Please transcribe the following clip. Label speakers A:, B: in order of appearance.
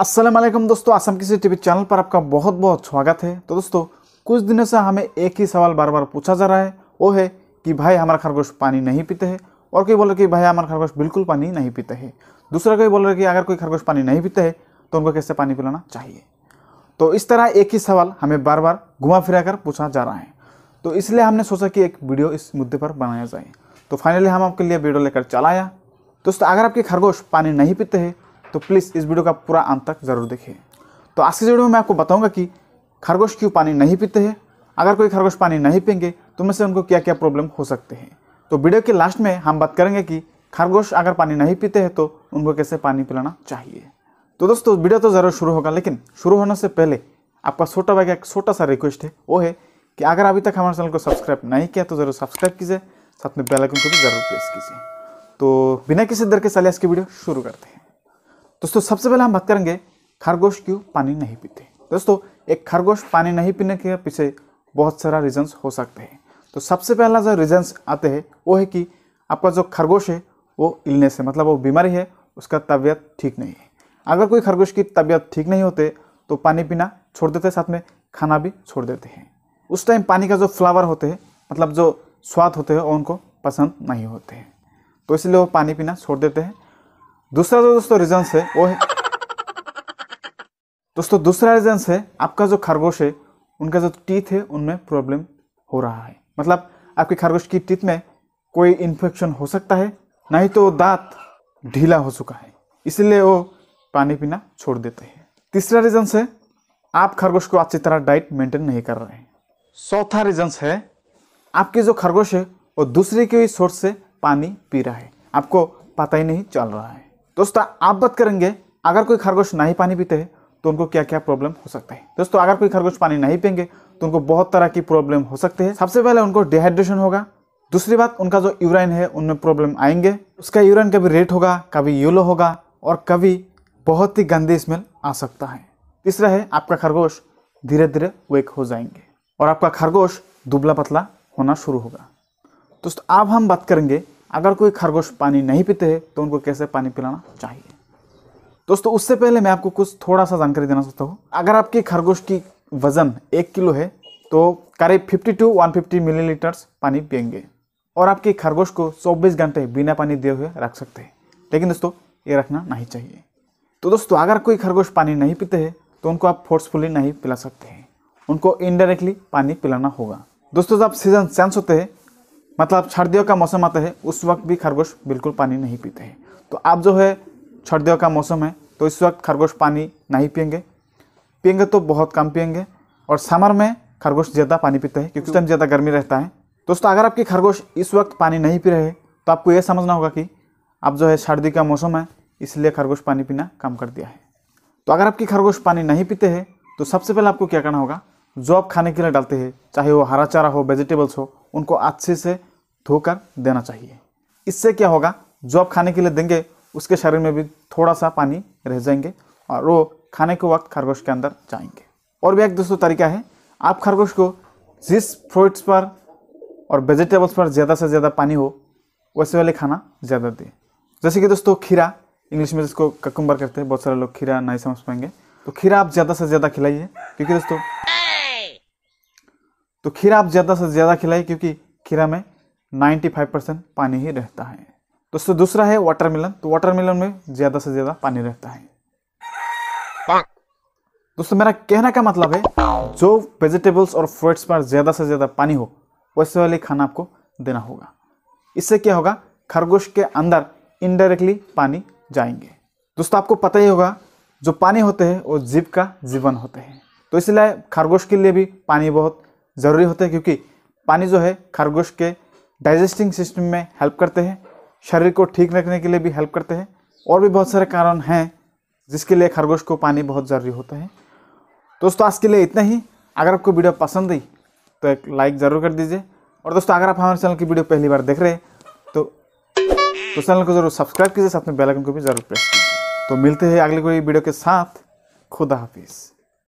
A: असलम दोस्तों आसम किसी TV channel पर आपका बहुत बहुत स्वागत है तो दोस्तों कुछ दिनों से हमें एक ही सवाल बार बार पूछा जा रहा है वो है कि भाई हमारा खरगोश पानी नहीं पीते है और कोई बोल रहे कि भाई हमारा खरगोश बिल्कुल पानी नहीं पीते है दूसरा कोई बोल रहे कि अगर कोई खरगोश पानी नहीं पीते है तो उनको कैसे पानी पिलाना चाहिए तो इस तरह एक ही सवाल हमें बार बार घुमा फिरा कर पूछा जा रहा है तो इसलिए हमने सोचा कि एक वीडियो इस मुद्दे पर बनाया जाए तो फाइनली हम आपके लिए वीडियो लेकर चलाया दोस्तों अगर आपके खरगोश पानी नहीं पीते हैं तो प्लीज़ इस वीडियो का पूरा अंत तक ज़रूर देखें तो आज के वीडियो में मैं आपको बताऊंगा कि खरगोश क्यों पानी नहीं पीते हैं अगर कोई खरगोश पानी नहीं पीएंगे तो उनमें से उनको क्या क्या प्रॉब्लम हो सकते हैं तो वीडियो के लास्ट में हम बात करेंगे कि खरगोश अगर पानी नहीं पीते हैं तो उनको कैसे पानी पिलाना चाहिए तो दोस्तों वीडियो तो ज़रूर शुरू होगा लेकिन शुरू होने से पहले आपका छोटा भाई एक छोटा सा रिक्वेस्ट है वो है कि अगर अभी तक हमारे चैनल को सब्सक्राइब नहीं किया तो ज़रूर सब्सक्राइब कीजिए साथ में बेल आइकन को भी ज़रूर प्रेस कीजिए तो बिना किसी दर के साले आज की वीडियो शुरू करते हैं दोस्तों सबसे पहले हम बात करेंगे खरगोश क्यों पानी नहीं पीते दोस्तों एक खरगोश पानी नहीं पीने के पीछे बहुत सारा रीजन्स हो सकते हैं तो सबसे पहला जो रीजन्स आते हैं वो है कि आपका जो खरगोश है वो इलनेस है मतलब वो बीमारी है उसका तबीयत ठीक नहीं है अगर कोई खरगोश की तबीयत ठीक नहीं होते तो पानी पीना छोड़ देते साथ में खाना भी छोड़ देते हैं उस टाइम पानी का जो फ्लावर होते हैं मतलब जो स्वाद होते हैं उनको पसंद नहीं होते हैं तो इसलिए वो पानी पीना छोड़ देते हैं दूसरा जो दोस्तों रीजन्स है वो है दोस्तों दूसरा रीजन्स है आपका जो खरगोश है उनका जो टीथ है उनमें प्रॉब्लम हो रहा है मतलब आपके खरगोश की टीथ में कोई इन्फेक्शन हो सकता है नहीं तो दांत ढीला हो चुका है इसलिए वो पानी पीना छोड़ देते हैं तीसरा रीजन्स है आप खरगोश को अच्छी तरह डाइट मेंटेन नहीं कर रहे हैं चौथा रीजन्स है आपकी जो खरगोश है वो दूसरे के ही सोर्स से पानी पी रहा है आपको पता ही नहीं चल रहा है दोस्तों आप बात करेंगे अगर कोई खरगोश नहीं पानी पीते हैं तो उनको क्या क्या प्रॉब्लम हो सकता है दोस्तों अगर कोई खरगोश पानी नहीं पियेंगे तो उनको बहुत तरह की प्रॉब्लम हो सकती है सबसे पहले उनको डिहाइड्रेशन होगा दूसरी बात उनका जो यूराइन है उनमें प्रॉब्लम आएंगे उसका यूराइन कभी रेड होगा कभी येलो होगा और कभी बहुत ही गंदे स्मेल आ सकता है तीसरा है आपका खरगोश धीरे धीरे वेक हो जाएंगे और आपका खरगोश दुबला पतला होना शुरू होगा दोस्तों अब हम बात करेंगे अगर कोई खरगोश पानी नहीं पीते हैं तो उनको कैसे पानी पिलाना चाहिए दोस्तों उससे पहले मैं आपको कुछ थोड़ा सा जानकारी देना चाहता हूँ अगर आपके खरगोश की वज़न एक किलो है तो करीब फिफ्टी टू 150 मिलीलीटर्स पानी पियेंगे और आपके खरगोश को 24 घंटे बिना पानी दिए हुए रख सकते हैं लेकिन दोस्तों ये रखना नहीं चाहिए तो दोस्तों अगर कोई खरगोश पानी नहीं पीते हैं तो उनको आप फोर्सफुली नहीं पिला सकते हैं उनको इनडायरेक्टली पानी पिलाना होगा दोस्तों जब सीजन चेंज होते हैं मतलब सर्दियों का मौसम आता है उस वक्त भी खरगोश बिल्कुल पानी नहीं पीते हैं तो आप जो है सर्दियों का मौसम है तो इस वक्त खरगोश पानी नहीं पियेंगे पियेंगे तो बहुत कम पियेंगे और समर में खरगोश ज़्यादा पानी पीते हैं क्योंकि उस टाइम ज़्यादा गर्मी रहता है दोस्तों अगर आपकी खरगोश इस वक्त पानी नहीं पी रहे तो आपको यह समझना होगा कि आप जो है सर्दी का मौसम है इसलिए खरगोश पानी पीना कम कर दिया है तो अगर आपकी खरगोश पानी नहीं पीते हैं तो सबसे पहले आपको क्या करना होगा जो आप खाने के लिए डालते हैं चाहे वो हरा चारा हो वेजिटेबल्स हो उनको अच्छे से धोकर देना चाहिए इससे क्या होगा जो आप खाने के लिए देंगे उसके शरीर में भी थोड़ा सा पानी रह जाएंगे और वो खाने के वक्त खरगोश के अंदर जाएंगे और भी एक दोस्तों तरीका है आप खरगोश को जिस फ्रूट्स पर और वेजिटेबल्स पर ज़्यादा से ज़्यादा पानी हो वैसे वाले खाना ज़्यादा दें जैसे कि दोस्तों खीरा इंग्लिश में जिसको ककुम्बर करते हैं बहुत सारे लोग खीरा नहीं समझ पाएंगे तो खीरा आप ज़्यादा से ज़्यादा खिलाइए क्योंकि दोस्तों तो खीरा आप ज़्यादा से ज़्यादा खिलाइए क्योंकि खीरा में 95 परसेंट पानी ही रहता है दोस्तों दूसरा है वाटरमेलन तो वाटरमेलन में ज़्यादा से ज़्यादा पानी रहता है दोस्तों मेरा कहने का मतलब है जो वेजिटेबल्स और फ्रूट्स पर ज़्यादा से ज़्यादा पानी हो वैसे वाले खाना आपको देना होगा इससे क्या होगा खरगोश के अंदर इनडायरेक्टली पानी जाएंगे दोस्तों आपको पता ही होगा जो पानी होते हैं वो जीव का जीवन होते हैं तो इसलिए खरगोश के लिए भी पानी बहुत ज़रूरी होता है क्योंकि पानी जो है खरगोश के डाइजेस्टिंग सिस्टम में हेल्प करते हैं शरीर को ठीक रखने के लिए भी हेल्प करते हैं और भी बहुत सारे कारण हैं जिसके लिए खरगोश को पानी बहुत ज़रूरी होता है दोस्तों आज के लिए इतना ही अगर आपको वीडियो पसंद आई तो एक लाइक ज़रूर कर दीजिए और दोस्तों अगर आप हमारे चैनल की वीडियो पहली बार देख रहे हैं तो, तो चैनल को ज़रूर सब्सक्राइब कीजिए साथ में बेलाइकन को भी ज़रूर प्रेस कीजिए तो मिलते हैं अगले कोई वीडियो के साथ खुदा हाफिज़